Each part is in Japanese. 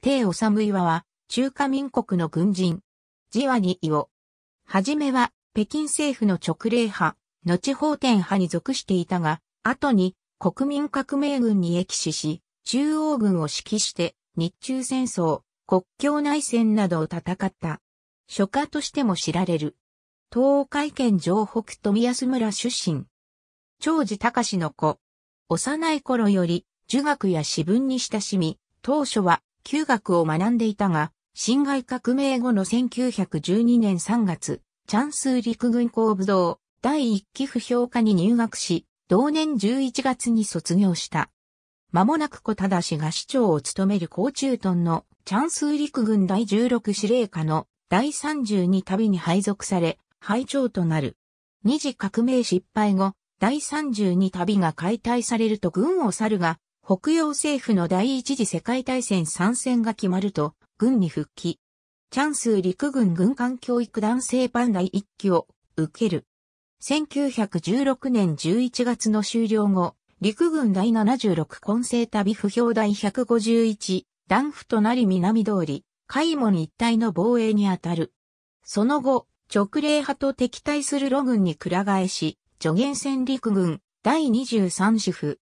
帝治岩は、中華民国の軍人。ジワニイオ。はじめは、北京政府の直令派、後法典派に属していたが、後に、国民革命軍に役死し、中央軍を指揮して、日中戦争、国境内戦などを戦った。書家としても知られる。東海県城北富安村出身。長治隆の子。幼い頃より、儒学や詩文に親しみ、当初は旧学を学んでいたが、辛亥革命後の1912年3月、チャンスー陸軍工部堂第1期不評科に入学し、同年11月に卒業した。間もなく小忠氏が市長を務める高中屯のチャンスー陸軍第16司令課の第32旅に配属され、廃長となる。二次革命失敗後、第32旅が解体されると軍を去るが、北洋政府の第一次世界大戦参戦が決まると、軍に復帰。チャンス陸軍軍艦教育男性パ第一期を受ける。1916年11月の終了後、陸軍第76混成旅不評第151、弾府となり南通り、海門一帯の防衛にあたる。その後、直令派と敵対する路軍に倶替えし、助言戦陸軍第23主婦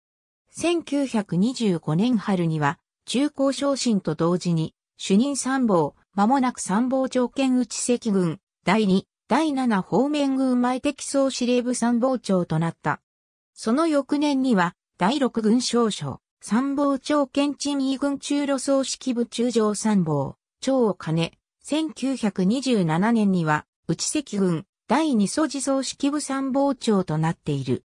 1925年春には、中高昇進と同時に、主任参謀、間もなく参謀長兼内赤軍、第2、第7方面軍前敵総司令部参謀長となった。その翌年には、第6軍少将、参謀長兼鎮義軍中路総指揮部中将参謀、長を兼ね、1927年には、内赤軍、第2素地総指揮部参謀長となっている。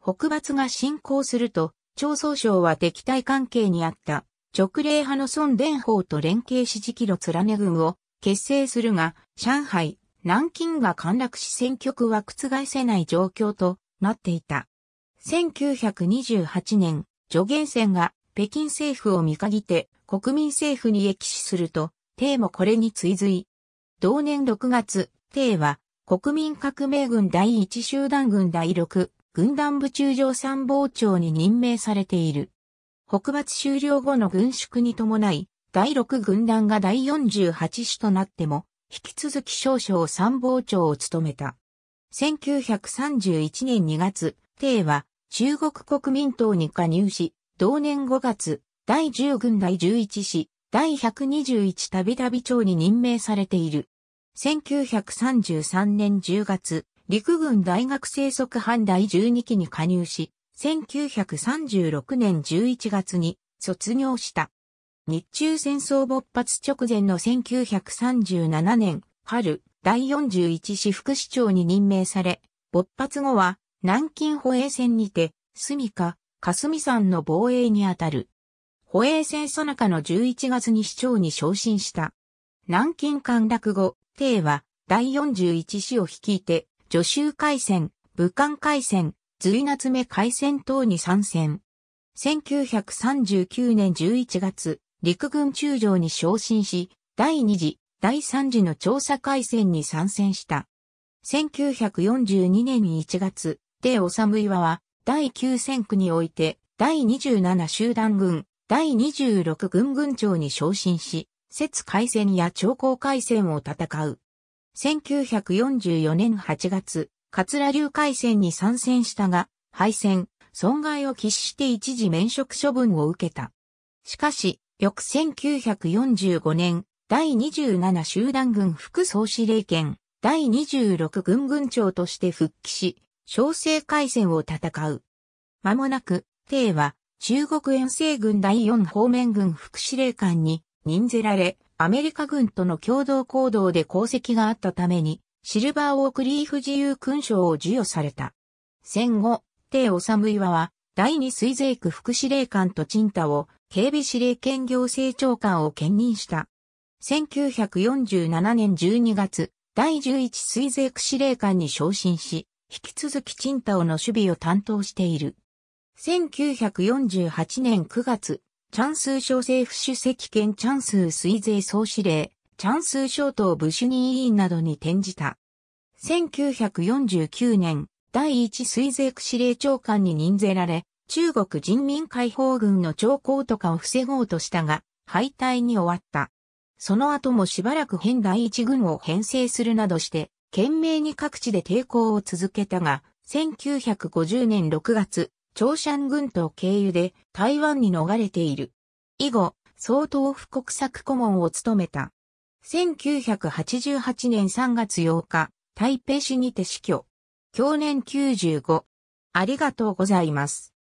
北伐が進行すると、朝、総省は敵対関係にあった直令派の孫伝法と連携し時期の連ね軍を結成するが、上海、南京が陥落し戦局は覆せない状況となっていた。1928年、助言戦が北京政府を見限って国民政府に益視すると、帝もこれに追随。同年6月、帝は国民革命軍第一集団軍第6軍団部中将参謀長に任命されている。北伐終了後の軍縮に伴い、第6軍団が第48師となっても、引き続き少将参謀長を務めた。1931年2月、帝は中国国民党に加入し、同年5月、第10軍第11師、第121たびたび長に任命されている。1933年10月、陸軍大学生速班第12期に加入し、1936年11月に卒業した。日中戦争勃発直前の1937年春、第41市副市長に任命され、勃発後は南京保衛戦にて、住か、霞山の防衛にあたる。保衛戦そなかの11月に市長に昇進した。南京陥落後、帝は第41市を率いて女州海戦、武漢海戦、随夏目海戦等に参戦。1939年11月、陸軍中将に昇進し、第2次、第3次の調査海戦に参戦した。1942年1月、でい岩は、第9戦区において、第27集団軍、第26軍軍長に昇進し、節海戦や長江海戦を戦う。1944年8月、桂流海戦に参戦したが、敗戦、損害を喫して一時免職処分を受けた。しかし、翌1945年、第27集団軍副総司令権、第26軍軍長として復帰し、小生海戦を戦う。間もなく、帝は中国遠征軍第4方面軍副司令官に任ぜられ、アメリカ軍との共同行動で功績があったために、シルバーオークリーフ自由勲章を授与された。戦後、帝治岩は、第二水税区副司令官と陳太を、警備司令兼行政長官を兼任した。1947年12月、第11水税区司令官に昇進し、引き続き陳太の守備を担当している。1948年9月、チャンスー省政府主席兼チャンスー水税総司令、チャンスー省等部主任委員などに転じた。1949年、第一水税区司令長官に任ぜられ、中国人民解放軍の徴候とかを防ごうとしたが、敗退に終わった。その後もしばらく編第一軍を編成するなどして、懸命に各地で抵抗を続けたが、1950年6月、朝鮮軍と経由で台湾に逃れている。以後、総統府国策顧問を務めた。1988年3月8日、台北市にて死去。去年95。ありがとうございます。